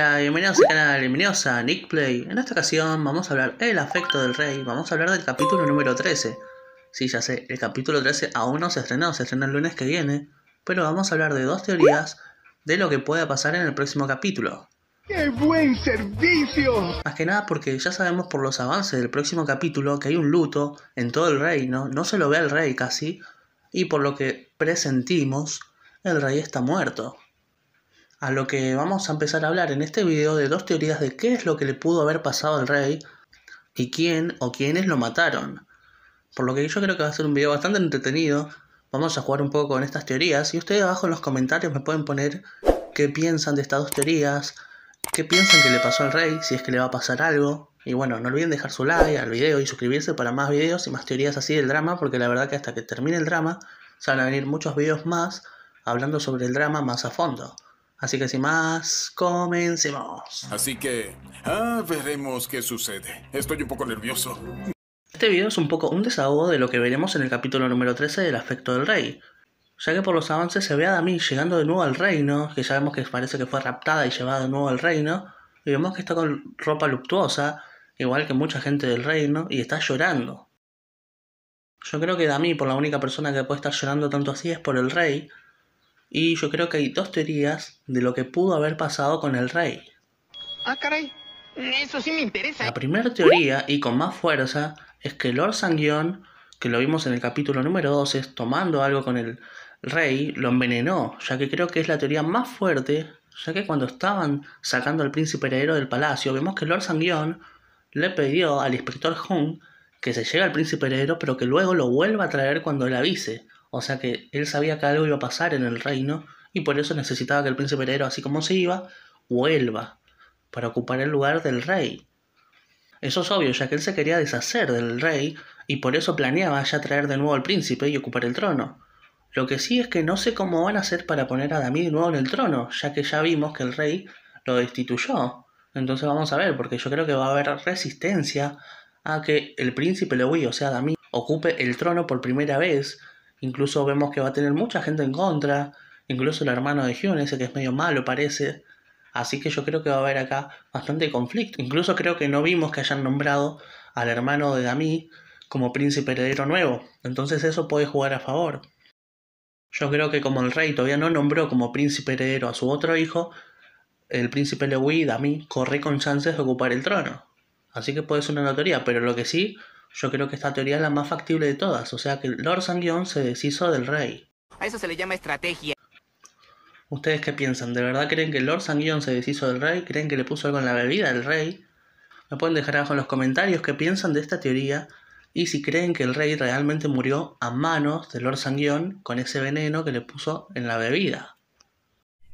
Hola, bienvenidos al canal, bienvenidos a Nick Play. En esta ocasión vamos a hablar el afecto del rey, vamos a hablar del capítulo número 13. Sí, ya sé, el capítulo 13 aún no se estrenó, se estrena el lunes que viene, pero vamos a hablar de dos teorías de lo que pueda pasar en el próximo capítulo. ¡Qué buen servicio! Más que nada porque ya sabemos por los avances del próximo capítulo que hay un luto en todo el reino, no se lo ve al rey casi, y por lo que presentimos, el rey está muerto a lo que vamos a empezar a hablar en este video de dos teorías de qué es lo que le pudo haber pasado al rey y quién o quiénes lo mataron. Por lo que yo creo que va a ser un video bastante entretenido. Vamos a jugar un poco con estas teorías y ustedes abajo en los comentarios me pueden poner qué piensan de estas dos teorías, qué piensan que le pasó al rey, si es que le va a pasar algo. Y bueno, no olviden dejar su like al video y suscribirse para más videos y más teorías así del drama, porque la verdad que hasta que termine el drama se van a venir muchos videos más hablando sobre el drama más a fondo. Así que sin más, comencemos. Así que, ah, veremos qué sucede. Estoy un poco nervioso. Este video es un poco un desahogo de lo que veremos en el capítulo número 13 del afecto del rey. Ya que por los avances se ve a Dami llegando de nuevo al reino, que ya vemos que parece que fue raptada y llevada de nuevo al reino, y vemos que está con ropa luctuosa, igual que mucha gente del reino, y está llorando. Yo creo que Dami, por la única persona que puede estar llorando tanto así, es por el rey, y yo creo que hay dos teorías de lo que pudo haber pasado con el rey. Ah, caray. Eso sí me interesa. La primera teoría, y con más fuerza, es que Lord Sanguion, que lo vimos en el capítulo número 12, tomando algo con el rey, lo envenenó, ya que creo que es la teoría más fuerte, ya que cuando estaban sacando al príncipe heredero del palacio, vemos que Lord Sanguion le pidió al inspector Hung que se lleve al príncipe heredero, pero que luego lo vuelva a traer cuando le avise. O sea que él sabía que algo iba a pasar en el reino y por eso necesitaba que el príncipe heredero, así como se iba, vuelva para ocupar el lugar del rey. Eso es obvio, ya que él se quería deshacer del rey y por eso planeaba ya traer de nuevo al príncipe y ocupar el trono. Lo que sí es que no sé cómo van a hacer para poner a Dami de nuevo en el trono, ya que ya vimos que el rey lo destituyó. Entonces vamos a ver, porque yo creo que va a haber resistencia a que el príncipe lewis, o sea, Dami, ocupe el trono por primera vez, Incluso vemos que va a tener mucha gente en contra. Incluso el hermano de Hume, ese que es medio malo parece. Así que yo creo que va a haber acá bastante conflicto. Incluso creo que no vimos que hayan nombrado al hermano de Dami como príncipe heredero nuevo. Entonces eso puede jugar a favor. Yo creo que como el rey todavía no nombró como príncipe heredero a su otro hijo, el príncipe Lewi, Dami, corre con chances de ocupar el trono. Así que puede ser una notoría. pero lo que sí yo creo que esta teoría es la más factible de todas, o sea que Lord Sanguión se deshizo del rey. A eso se le llama estrategia. ¿Ustedes qué piensan? ¿De verdad creen que Lord Sanguión se deshizo del rey? ¿Creen que le puso algo en la bebida al rey? Me pueden dejar abajo en los comentarios qué piensan de esta teoría y si creen que el rey realmente murió a manos de Lord Sanguion con ese veneno que le puso en la bebida.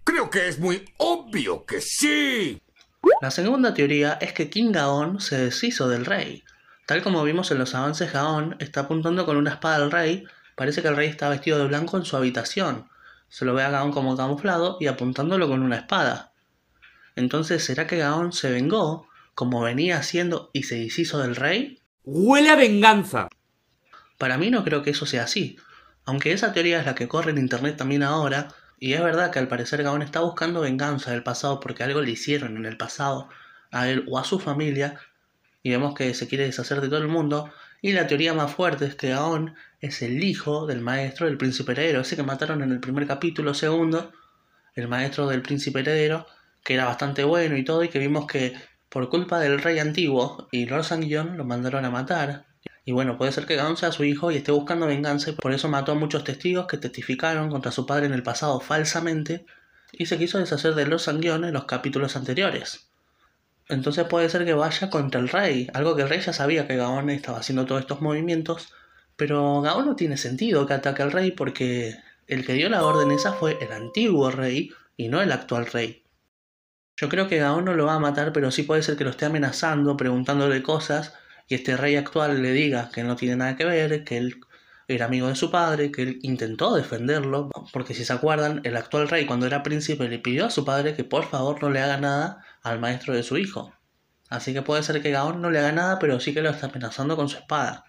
Creo que es muy obvio que sí. La segunda teoría es que King Gaon se deshizo del rey. Tal como vimos en los avances, Gaon, está apuntando con una espada al rey. Parece que el rey está vestido de blanco en su habitación. Se lo ve a Gaon como camuflado y apuntándolo con una espada. Entonces, ¿será que Gaon se vengó, como venía haciendo, y se deshizo del rey? ¡Huele a venganza! Para mí no creo que eso sea así. Aunque esa teoría es la que corre en internet también ahora, y es verdad que al parecer Gaon está buscando venganza del pasado porque algo le hicieron en el pasado a él o a su familia y vemos que se quiere deshacer de todo el mundo. Y la teoría más fuerte es que Aon es el hijo del maestro del príncipe heredero, ese que mataron en el primer capítulo segundo, el maestro del príncipe heredero, que era bastante bueno y todo, y que vimos que por culpa del rey antiguo y Lord Sanguion lo mandaron a matar. Y bueno, puede ser que Aon sea su hijo y esté buscando venganza, y por eso mató a muchos testigos que testificaron contra su padre en el pasado falsamente, y se quiso deshacer de Lord Sanguion en los capítulos anteriores. Entonces puede ser que vaya contra el rey, algo que el rey ya sabía que Gaon estaba haciendo todos estos movimientos, pero Gaon no tiene sentido que ataque al rey porque el que dio la orden esa fue el antiguo rey y no el actual rey. Yo creo que Gaon no lo va a matar, pero sí puede ser que lo esté amenazando, preguntándole cosas, y este rey actual le diga que no tiene nada que ver, que él era amigo de su padre, que él intentó defenderlo, porque si se acuerdan, el actual rey cuando era príncipe le pidió a su padre que por favor no le haga nada al maestro de su hijo. Así que puede ser que Gaon no le haga nada, pero sí que lo está amenazando con su espada.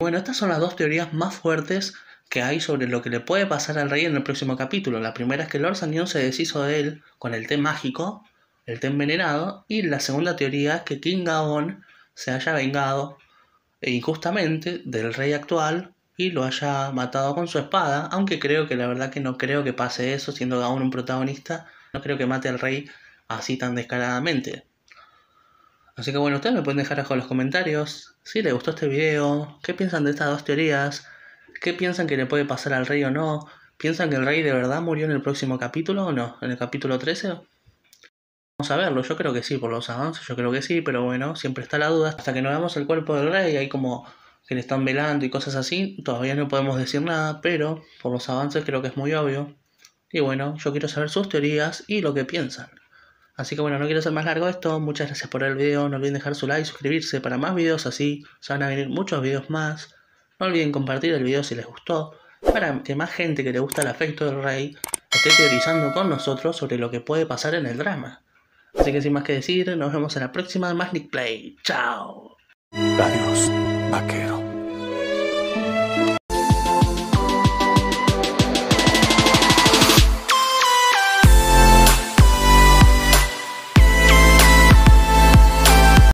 Bueno, estas son las dos teorías más fuertes que hay sobre lo que le puede pasar al rey en el próximo capítulo. La primera es que Lord Sanyon se deshizo de él con el té mágico, el té envenenado, y la segunda teoría es que King Gaon se haya vengado injustamente del rey actual y lo haya matado con su espada, aunque creo que la verdad que no creo que pase eso, siendo aún un protagonista, no creo que mate al rey así tan descaradamente. Así que bueno, ustedes me pueden dejar abajo en los comentarios si les gustó este video, qué piensan de estas dos teorías, qué piensan que le puede pasar al rey o no, piensan que el rey de verdad murió en el próximo capítulo o no, en el capítulo 13 a verlo, yo creo que sí, por los avances, yo creo que sí, pero bueno, siempre está la duda. Hasta que no veamos el cuerpo del rey, hay como que le están velando y cosas así, todavía no podemos decir nada, pero por los avances creo que es muy obvio. Y bueno, yo quiero saber sus teorías y lo que piensan. Así que bueno, no quiero ser más largo esto, muchas gracias por el video, no olviden dejar su like, suscribirse para más videos así, se van a venir muchos videos más. No olviden compartir el video si les gustó, para que más gente que le gusta el afecto del rey esté teorizando con nosotros sobre lo que puede pasar en el drama. Así que sin más que decir, nos vemos en la próxima de Magic Play. ¡Chao! Adiós, vaquero.